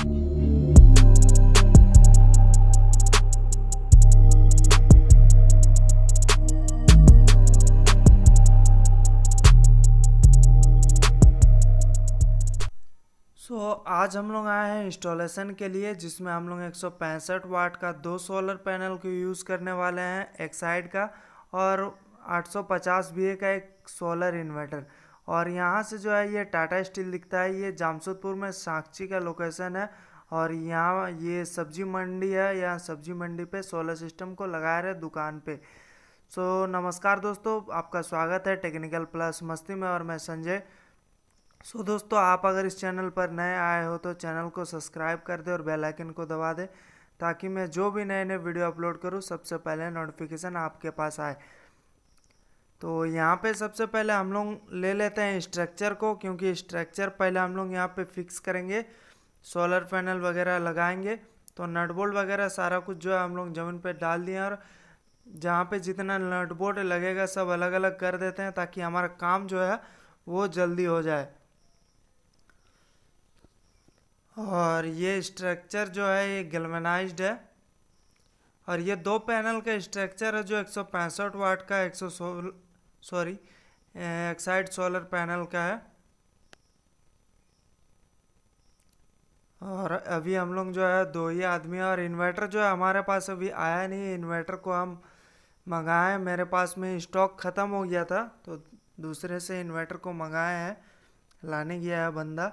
सो आज हम लोग आए हैं इंस्टॉलेशन के लिए जिसमें हम लोग एक वाट का दो सोलर पैनल को यूज़ करने वाले हैं एक साइड का और 850 सौ का एक सोलर इन्वर्टर और यहाँ से जो है ये टाटा स्टील दिखता है ये जामशोदपुर में साक्षी का लोकेशन है और यहाँ ये सब्जी मंडी है यहाँ सब्जी मंडी पे सोलर सिस्टम को लगाया रहे दुकान पे सो so, नमस्कार दोस्तों आपका स्वागत है टेक्निकल प्लस मस्ती में और मैं संजय सो so, दोस्तों आप अगर इस चैनल पर नए आए हो तो चैनल को सब्सक्राइब कर दे और बेल आइकन को दबा दे ताकि मैं जो भी नए नए वीडियो अपलोड करूँ सबसे पहले नोटिफिकेशन आपके पास आए तो यहाँ पे सबसे पहले हम लोग ले लेते हैं स्ट्रक्चर को क्योंकि स्ट्रक्चर पहले हम लोग यहाँ पे फिक्स करेंगे सोलर पैनल वगैरह लगाएंगे तो नट बोल्ट वगैरह सारा कुछ जो है हम लोग ज़मीन पे डाल दिए और जहाँ पे जितना नट बोल्ट लगेगा सब अलग अलग कर देते हैं ताकि हमारा काम जो है वो जल्दी हो जाए और ये स्ट्रक्चर जो है ये गलमनाइज है और ये दो पैनल का स्ट्रक्चर है जो एक वाट का एक सॉरी एक्साइड सोलर पैनल का है और अभी हम लोग जो है दो ही आदमी हैं और इन्वर्टर जो है हमारे पास अभी आया नहीं इन्वर्टर को हम मंगाए मेरे पास में स्टॉक ख़त्म हो गया था तो दूसरे से इन्वर्टर को मंगाए हैं लाने गया है बंदा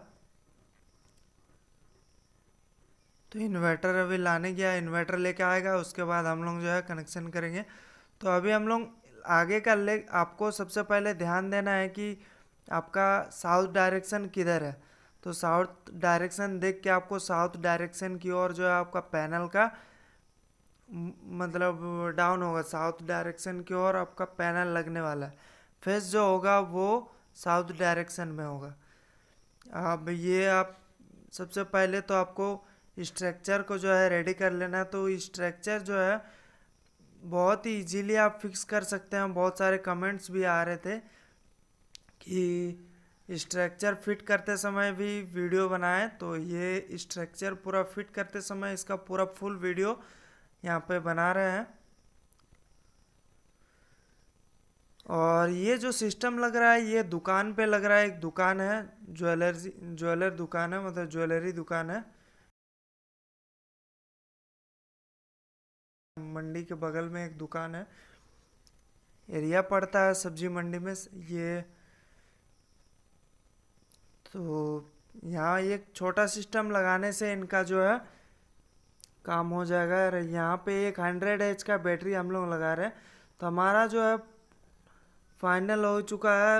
तो इन्वर्टर अभी लाने गया इन्वर्टर लेके आएगा उसके बाद हम लोग जो है कनेक्शन करेंगे तो अभी हम लोग आगे का लेग आपको सबसे पहले ध्यान देना है कि आपका साउथ डायरेक्शन किधर है तो साउथ डायरेक्शन देख के आपको साउथ डायरेक्शन की ओर जो है आपका पैनल का मतलब डाउन होगा साउथ डायरेक्शन की ओर आपका पैनल लगने वाला है फेस जो होगा वो साउथ डायरेक्शन में होगा अब ये आप सबसे पहले तो आपको स्ट्रक्चर को जो है रेडी कर लेना है तो स्ट्रक्चर जो है बहुत ही इजीली आप फिक्स कर सकते हैं बहुत सारे कमेंट्स भी आ रहे थे कि स्ट्रक्चर फिट करते समय भी वीडियो बनाएं तो ये स्ट्रक्चर पूरा फिट करते समय इसका पूरा फुल वीडियो यहाँ पे बना रहे हैं और ये जो सिस्टम लग रहा है ये दुकान पे लग रहा है एक दुकान है ज्वेलर ज्वेलर दुकान है मतलब ज्वेलरी दुकान है मंडी के बगल में एक दुकान है एरिया पड़ता है सब्जी मंडी में ये तो यहाँ एक छोटा सिस्टम लगाने से इनका जो है काम हो जाएगा और यहाँ पे एक हंड्रेड एच का बैटरी हम लोग लगा रहे हैं तो हमारा जो है फाइनल हो चुका है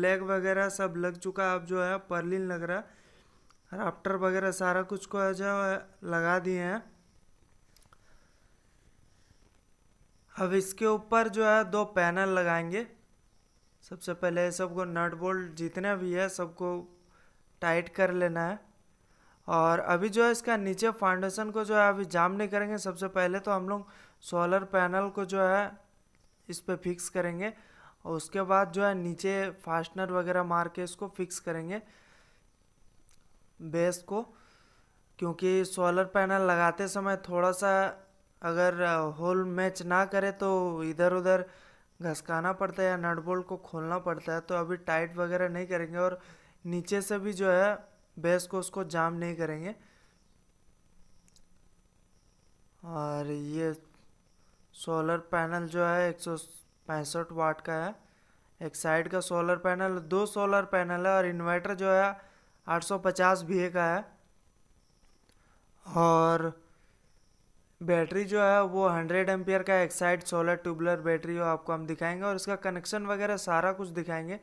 लेग वगैरह सब लग चुका है अब जो है परलिन लग रहा है राफ्टर वगैरह सारा कुछ को जो है लगा दिए हैं अब इसके ऊपर जो है दो पैनल लगाएंगे सबसे पहले सबको नट बोल्ट जितने भी है सबको टाइट कर लेना है और अभी जो है इसका नीचे फाउंडेशन को जो है अभी जाम नहीं करेंगे सबसे पहले तो हम लोग सोलर पैनल को जो है इस पर फिक्स करेंगे और उसके बाद जो है नीचे फास्टनर वगैरह मार के इसको फिक्स करेंगे बेस को क्योंकि सोलर पैनल लगाते समय थोड़ा सा अगर होल मैच ना करे तो इधर उधर घसकाना पड़ता है या नट को खोलना पड़ता है तो अभी टाइट वगैरह नहीं करेंगे और नीचे से भी जो है बेस को उसको जाम नहीं करेंगे और ये सोलर पैनल जो है एक सौ पैंसठ वाट का है एक साइड का सोलर पैनल दो सोलर पैनल है और इन्वर्टर जो है 850 सौ का है और बैटरी जो है वो 100 एम्पियर का एक्साइड सोलर ट्यूबलर बैटरी हो आपको हम दिखाएंगे और इसका कनेक्शन वगैरह सारा कुछ दिखाएंगे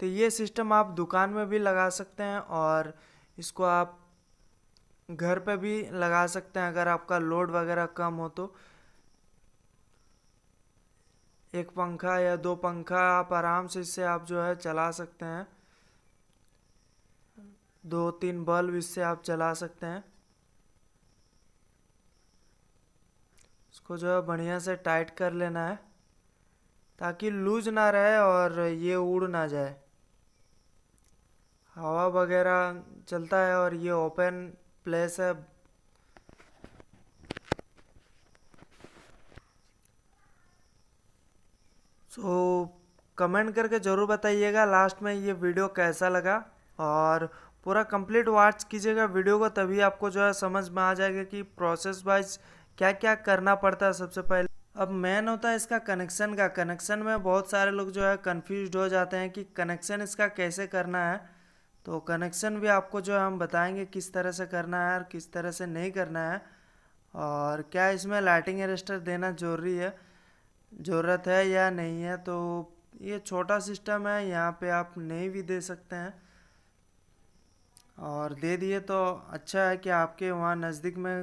तो ये सिस्टम आप दुकान में भी लगा सकते हैं और इसको आप घर पे भी लगा सकते हैं अगर आपका लोड वगैरह कम हो तो एक पंखा या दो पंखा आप आराम से इससे आप जो है चला सकते हैं दो तीन बल्ब इससे आप चला सकते हैं इसको जो है बढ़िया से टाइट कर लेना है ताकि लूज ना रहे और ये उड़ ना जाए हवा वगैरह चलता है और ये ओपन प्लेस है सो कमेंट करके ज़रूर बताइएगा लास्ट में ये वीडियो कैसा लगा और पूरा कंप्लीट वॉच कीजिएगा वीडियो को तभी आपको जो है समझ में आ जाएगा कि प्रोसेस वाइज क्या क्या करना पड़ता है सबसे पहले अब मेन होता है इसका कनेक्शन का कनेक्शन में बहुत सारे लोग जो है कन्फ्यूज हो जाते हैं कि कनेक्शन इसका कैसे करना है तो कनेक्शन भी आपको जो है हम बताएंगे किस तरह से करना है और किस तरह से नहीं करना है और क्या इसमें लाइटिंग एरेस्टर देना जरूरी है ज़रूरत है या नहीं है तो ये छोटा सिस्टम है यहाँ पे आप नहीं भी दे सकते हैं और दे दिए तो अच्छा है कि आपके वहाँ नज़दीक में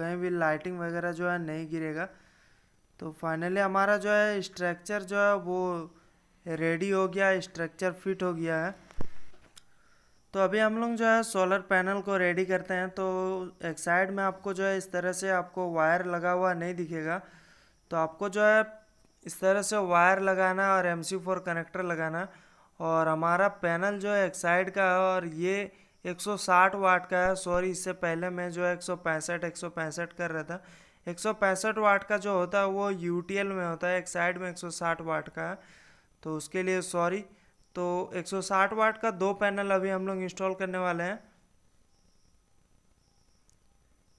कहीं भी लाइटिंग वगैरह जो है नहीं गिरेगा तो फाइनली हमारा जो है स्ट्रक्चर जो है वो रेडी हो गया स्ट्रक्चर फिट हो गया है तो अभी हम लोग जो है सोलर पैनल को रेडी करते हैं तो एक साइड में आपको जो है इस तरह से आपको वायर लगा हुआ नहीं दिखेगा तो आपको जो है इस तरह से वायर लगाना और एम सी फोर कनेक्टर लगाना और हमारा पैनल जो है एक साइड का है और ये 160 वाट का है सॉरी इससे पहले मैं जो है एक सौ पैंसठ कर रहा था एक सौ पैंसठ वाट का जो होता है वो यू में होता है एक साइड में 160 वाट का है तो उसके लिए सॉरी तो 160 वाट का दो पैनल अभी हम लोग इंस्टॉल करने वाले हैं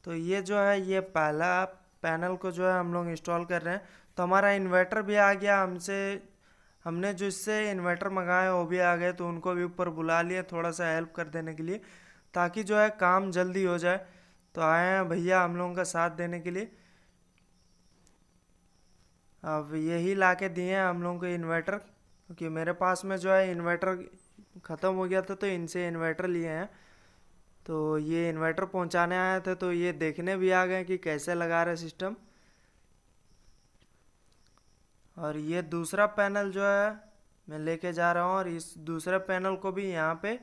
तो ये जो है ये पहला पैनल को जो है हम लोग इंस्टॉल कर रहे हैं तो हमारा इन्वर्टर भी आ गया हमसे हमने जो इससे इन्वर्टर मंगाए वो भी आ गए तो उनको भी ऊपर बुला लिए थोड़ा सा हेल्प कर देने के लिए ताकि जो है काम जल्दी हो जाए तो आए हैं भैया हम लोगों का साथ देने के लिए अब यही ला के दिए हैं हम लोगों को इन्वर्टर क्योंकि मेरे पास में जो है इन्वर्टर ख़त्म हो गया था तो इनसे इन्वर्टर लिए हैं तो ये इन्वर्टर पहुंचाने आए थे तो ये देखने भी आ गए कि कैसे लगा रहे सिस्टम और ये दूसरा पैनल जो है मैं लेके जा रहा हूँ और इस दूसरे पैनल को भी यहाँ पे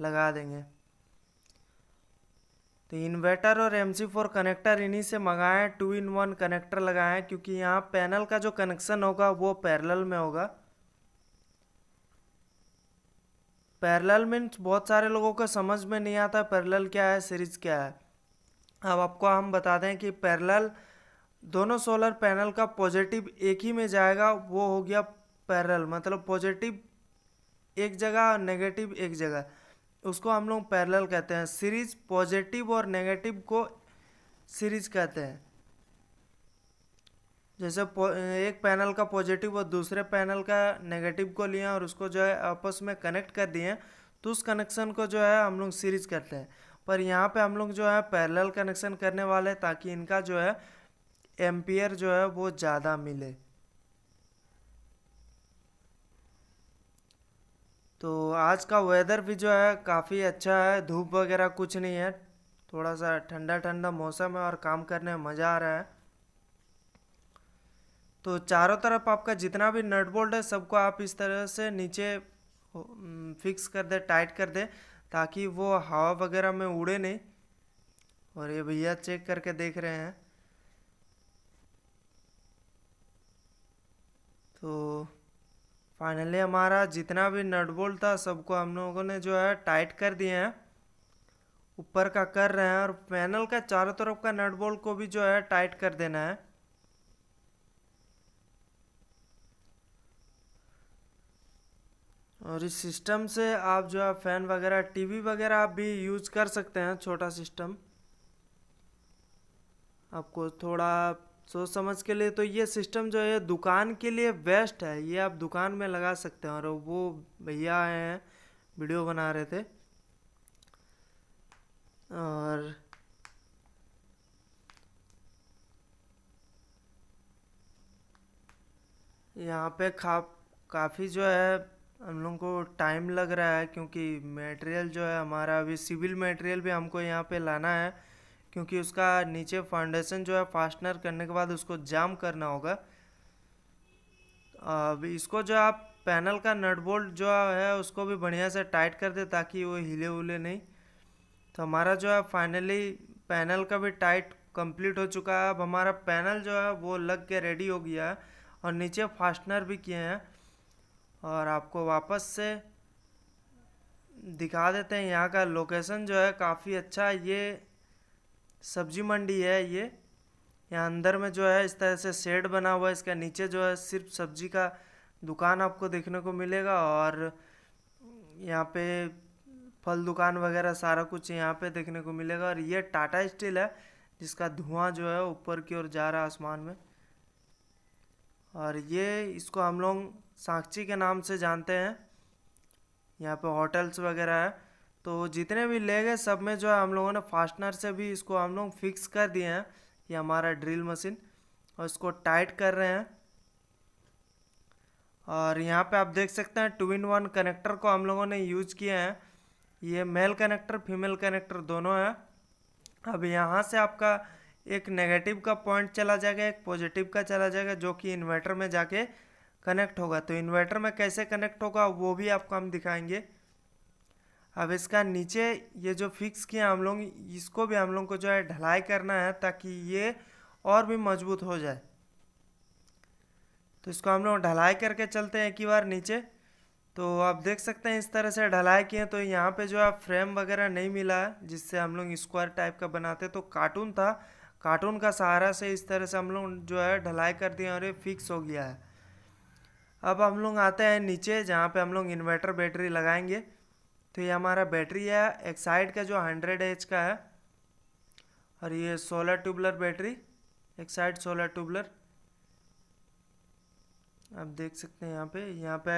लगा देंगे तो इन्वर्टर और एम सी फोर कनेक्टर इन्हीं से मंगाएं टू इन वन कनेक्टर लगाएं क्योंकि यहाँ पैनल का जो कनेक्शन होगा वो पैरेलल में होगा पैरेलल मीन्स बहुत सारे लोगों को समझ में नहीं आता पैरेलल क्या है सीरीज क्या है अब आपको हम बता दें कि पैरेलल दोनों सोलर पैनल का पॉजिटिव एक ही में जाएगा वो हो गया पैरल मतलब पॉजिटिव एक जगह और नेगेटिव एक जगह उसको हम लोग पैरल कहते हैं सीरीज पॉजिटिव और नेगेटिव को सीरीज कहते हैं जैसे एक पैनल का पॉजिटिव और दूसरे पैनल का नेगेटिव को लिए और उसको जो है आपस में कनेक्ट कर दिए तो उस कनेक्शन को जो है हम लोग सीरीज करते हैं पर यहाँ पे हम लोग जो है पैरल कनेक्शन करने वाले हैं ताकि इनका जो है एम्पियर जो है वो ज़्यादा मिले तो आज का वेदर भी जो है काफ़ी अच्छा है धूप वगैरह कुछ नहीं है थोड़ा सा ठंडा ठंडा मौसम है और काम करने में मज़ा आ रहा है तो चारों तरफ आपका जितना भी नट बोल्ट है सबको आप इस तरह से नीचे फिक्स कर दे टाइट कर दे ताकि वो हवा वगैरह में उड़े नहीं और ये भैया चेक करके देख रहे हैं तो फाइनली हमारा जितना भी नट बोल्ट था सबको हम लोगों ने जो है टाइट कर दिए हैं ऊपर का कर रहे हैं और पैनल का चारों तरफ का नट बोल्ट को भी जो है टाइट कर देना है और इस सिस्टम से आप जो है फ़ैन वगैरह टीवी वगैरह आप भी यूज कर सकते हैं छोटा सिस्टम आपको थोड़ा सोच समझ के लिए तो ये सिस्टम जो है दुकान के लिए बेस्ट है ये आप दुकान में लगा सकते हैं और वो भैया आए हैं वीडियो बना रहे थे और यहाँ पे खा काफ़ी जो है हम लोगों को टाइम लग रहा है क्योंकि मटेरियल जो है हमारा अभी सिविल मटेरियल भी हमको यहाँ पे लाना है क्योंकि उसका नीचे फाउंडेशन जो है फास्टनर करने के बाद उसको जाम करना होगा अब इसको जो आप पैनल का नट बोल्ट जो है उसको भी बढ़िया से टाइट कर दे ताकि वो हिले उले नहीं तो हमारा जो है फाइनली पैनल का भी टाइट कंप्लीट हो चुका है अब हमारा पैनल जो है वो लग के रेडी हो गया है और नीचे फास्टनर भी किए हैं और आपको वापस से दिखा देते हैं यहाँ का लोकेशन जो है काफ़ी अच्छा ये सब्जी मंडी है ये यहाँ अंदर में जो है इस तरह से शेड बना हुआ है इसका नीचे जो है सिर्फ सब्जी का दुकान आपको देखने को मिलेगा और यहाँ पे फल दुकान वगैरह सारा कुछ यहाँ पे देखने को मिलेगा और ये टाटा स्टील है जिसका धुआं जो है ऊपर की ओर जा रहा है आसमान में और ये इसको हम लोग साक्षी के नाम से जानते हैं यहाँ पे होटल्स वगैरह है तो जितने भी लेग है सब में जो है हम लोगों ने फास्टनर से भी इसको हम लोग फिक्स कर दिए हैं ये हमारा ड्रिल मशीन और इसको टाइट कर रहे हैं और यहाँ पे आप देख सकते हैं टू इन वन कनेक्टर को हम लोगों ने यूज किया है ये मेल कनेक्टर फीमेल कनेक्टर दोनों हैं अब यहाँ से आपका एक नेगेटिव का पॉइंट चला जाएगा एक पॉजिटिव का चला जाएगा जो कि इन्वर्टर में जाके कनेक्ट होगा तो इन्वर्टर में कैसे कनेक्ट होगा वो भी आपको हम दिखाएंगे अब इसका नीचे ये जो फिक्स किया हम लोग इसको भी हम लोग को जो है ढलाई करना है ताकि ये और भी मजबूत हो जाए तो इसको हम लोग ढलाई करके चलते हैं एक ही बार नीचे तो आप देख सकते हैं इस तरह से ढलाई किए तो यहाँ पे जो है फ्रेम वगैरह नहीं मिला है जिससे हम लोग स्क्वायर टाइप का बनाते तो कार्टून था कार्टून का सहारा से इस तरह से हम लोग जो है ढलाई कर दिए और ये फिक्स हो गया है अब हम लोग आते हैं नीचे जहाँ पे हम लोग इन्वर्टर बैटरी लगाएंगे तो ये हमारा बैटरी है एक्साइड का जो हंड्रेड एच का है और ये solar tubular battery Exide solar tubular आप देख सकते हैं यहाँ पे यहाँ पे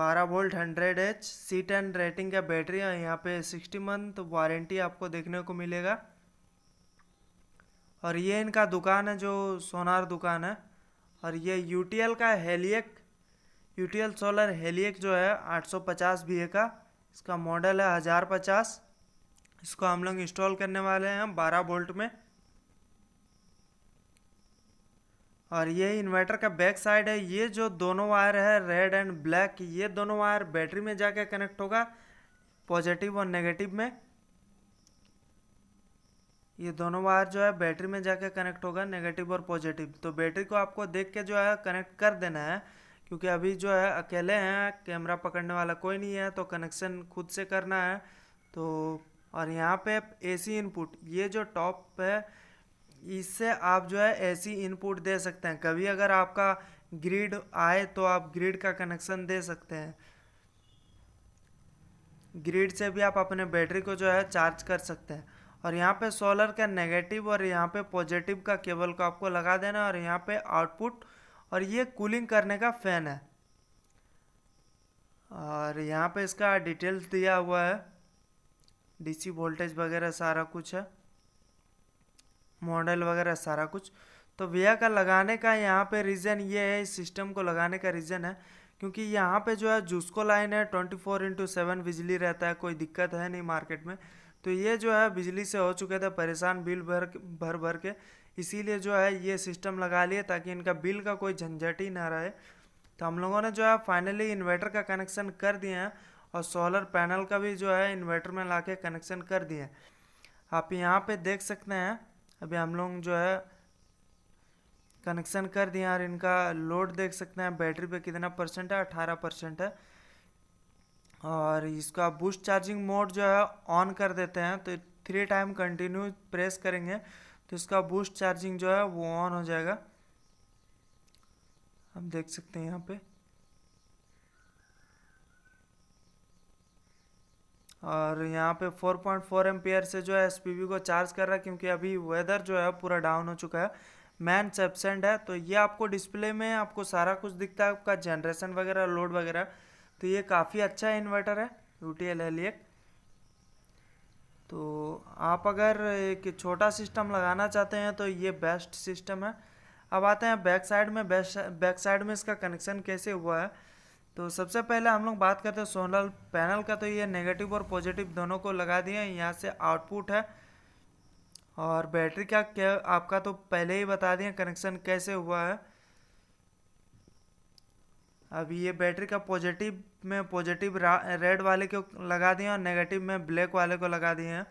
बारह volt hundred H C ten rating का बैटरी है यहाँ पे सिक्सटी मंथ वारंटी आपको देखने को मिलेगा और ये इनका दुकान है जो सोनार दुकान है और ये यूटीएल का हेलियक यूटीएल सोलर हेलियक जो है 850 बीए का इसका मॉडल है हज़ार पचास इसको हम लोग इंस्टॉल करने वाले हैं बारह वोल्ट में और ये इन्वर्टर का बैक साइड है ये जो दोनों वायर है रेड एंड ब्लैक ये दोनों वायर बैटरी में जाके कनेक्ट होगा पॉजिटिव और नेगेटिव में ये दोनों वायर जो है बैटरी में जाके कनेक्ट होगा नेगेटिव और पॉजिटिव तो बैटरी को आपको देख के जो है कनेक्ट कर देना है क्योंकि अभी जो है अकेले हैं कैमरा पकड़ने वाला कोई नहीं है तो कनेक्शन खुद से करना है तो और यहाँ पे एसी इनपुट ये जो टॉप है इससे आप जो है एसी इनपुट दे सकते हैं कभी अगर आपका ग्रिड आए तो आप ग्रिड का कनेक्शन दे सकते हैं ग्रिड से भी आप अपने बैटरी को जो है चार्ज कर सकते हैं और यहाँ पे सोलर का नेगेटिव और यहाँ पे पॉजिटिव का केबल को आपको लगा देना और यहाँ पे आउटपुट और ये कूलिंग करने का फ़ैन है और यहाँ पे इसका डिटेल्स दिया हुआ है डीसी वोल्टेज वगैरह सारा कुछ है मॉडल वगैरह सारा कुछ तो भैया का लगाने का यहाँ पे रीज़न ये है इस सिस्टम को लगाने का रीज़न है क्योंकि यहाँ पे जो है जूसको लाइन है ट्वेंटी फोर इंटू सेवन बिजली रहता है कोई दिक्कत है नहीं मार्केट में तो ये जो है बिजली से हो चुके थे परेशान बिल भर भर भर के इसीलिए जो है ये सिस्टम लगा लिए ताकि इनका बिल का कोई झंझट ही ना रहे तो हम लोगों ने जो है फाइनली इन्वर्टर का कनेक्शन कर दिए हैं और सोलर पैनल का भी जो है इन्वर्टर में ला कनेक्शन कर दिए आप यहाँ पर देख सकते हैं अभी हम लोग जो है कनेक्शन कर दिए और इनका लोड देख सकते हैं बैटरी पे कितना परसेंट है अठारह परसेंट है और इसका बूस्ट चार्जिंग मोड जो है ऑन कर देते हैं तो थ्री टाइम कंटिन्यू प्रेस करेंगे तो इसका बूस्ट चार्जिंग जो है वो ऑन हो जाएगा आप देख सकते हैं यहाँ पे और यहाँ पे 4.4 पॉइंट फोर से जो है एस को चार्ज कर रहा है क्योंकि अभी वेदर जो है पूरा डाउन हो चुका है मैन एबसेंट है तो ये आपको डिस्प्ले में आपको सारा कुछ दिखता है आपका जनरेशन वगैरह लोड वगैरह तो ये काफ़ी अच्छा इन्वर्टर है यू टी एल एल तो आप अगर एक छोटा सिस्टम लगाना चाहते हैं तो ये बेस्ट सिस्टम है अब आते हैं बैक साइड में बैक साइड में इसका कनेक्शन कैसे हुआ है तो सबसे पहले हम लोग बात करते हैं सोलर पैनल का तो ये नेगेटिव और पॉजिटिव दोनों को लगा दिए हैं यहाँ से आउटपुट है और बैटरी का क्या आपका तो पहले ही बता दिए कनेक्शन कैसे हुआ है अब ये बैटरी का पॉजिटिव में पॉजिटिव रेड वाले को लगा दिए और नेगेटिव में ब्लैक वाले को लगा दिए हैं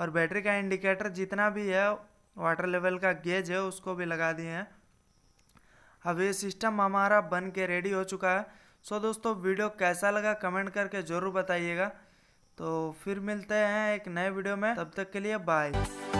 और बैटरी का इंडिकेटर जितना भी है वाटर लेवल का गेज है उसको भी लगा दिए हैं अब ये सिस्टम हमारा बन के रेडी हो चुका है सो दोस्तों वीडियो कैसा लगा कमेंट करके ज़रूर बताइएगा तो फिर मिलते हैं एक नए वीडियो में तब तक के लिए बाय